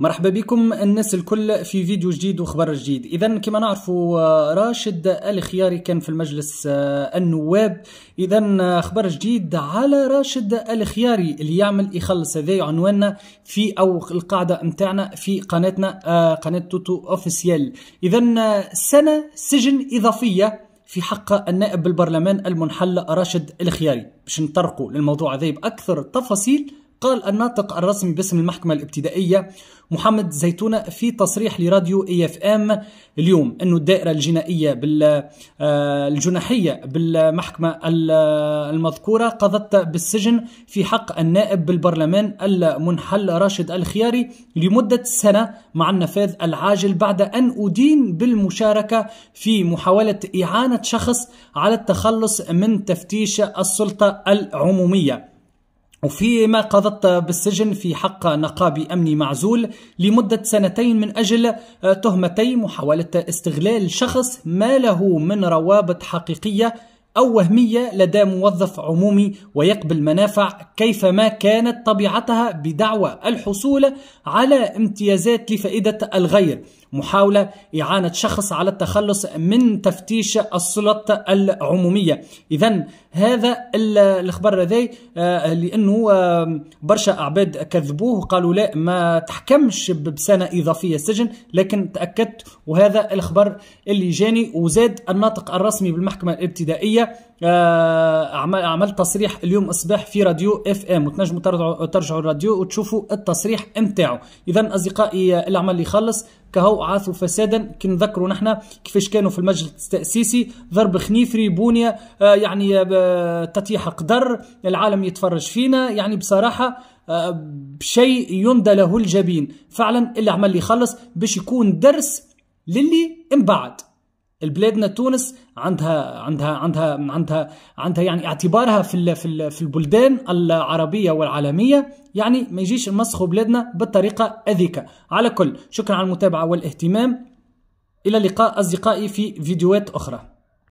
مرحبا بكم الناس الكل في فيديو جديد وخبر جديد اذا كما نعرفوا آه، راشد الخياري كان في المجلس آه، النواب اذا آه، خبر جديد على راشد الخياري اللي يعمل يخلص هذا عنواننا في او القاعده متاعنا في قناتنا قناه توتو اوفيسيال اذا سنه سجن اضافيه في حق النائب بالبرلمان المنحل راشد الخياري باش نطرقوا للموضوع هذا باكثر تفاصيل قال الناطق الرسمي باسم المحكمة الابتدائية محمد زيتونة في تصريح لراديو اي اف ام اليوم انه الدائرة الجنائية بال آه، الجناحية بالمحكمة المذكورة قضت بالسجن في حق النائب بالبرلمان المنحل راشد الخياري لمدة سنة مع النفاذ العاجل بعد ان ادين بالمشاركة في محاولة اعانة شخص على التخلص من تفتيش السلطة العمومية وفيما قضت بالسجن في حق نقابي أمني معزول لمدة سنتين من أجل آه، تهمتي محاولة استغلال شخص ما له من روابط حقيقية أو وهمية لدى موظف عمومي ويقبل منافع كيفما كانت طبيعتها بدعوى الحصول على امتيازات لفائدة الغير محاولة إعانة شخص على التخلص من تفتيش السلطة العمومية إذا هذا الخبر ذي آه، لأنه برشا أعباد كذبوه قالوا لا ما تحكمش بسنة إضافية سجن لكن تأكدت وهذا الخبر اللي جاني وزاد الناطق الرسمي بالمحكمة الابتدائية شويه آه، عملت تصريح اليوم الصباح في راديو اف ام وتنجموا ترجعوا الراديو وتشوفوا التصريح نتاعو اذا اصدقائي آه، العمل اللي خلص كهو عاثوا فسادا كي نذكروا نحن كيفاش كانوا في المجلس التاسيسي ضرب خنيفري بونيا آه، يعني تطيح قدر العالم يتفرج فينا يعني بصراحه بشيء يندى له الجبين فعلا اللي عمل لي خلص باش يكون درس للي من بعد البلادنا تونس عندها عندها عندها عندها عندها يعني اعتبارها في في في البلدان العربيه والعالميه يعني ما يجيش نمسخوا بلادنا بالطريقه هذيك على كل شكرا على المتابعه والاهتمام الى اللقاء اصدقائي في فيديوهات اخرى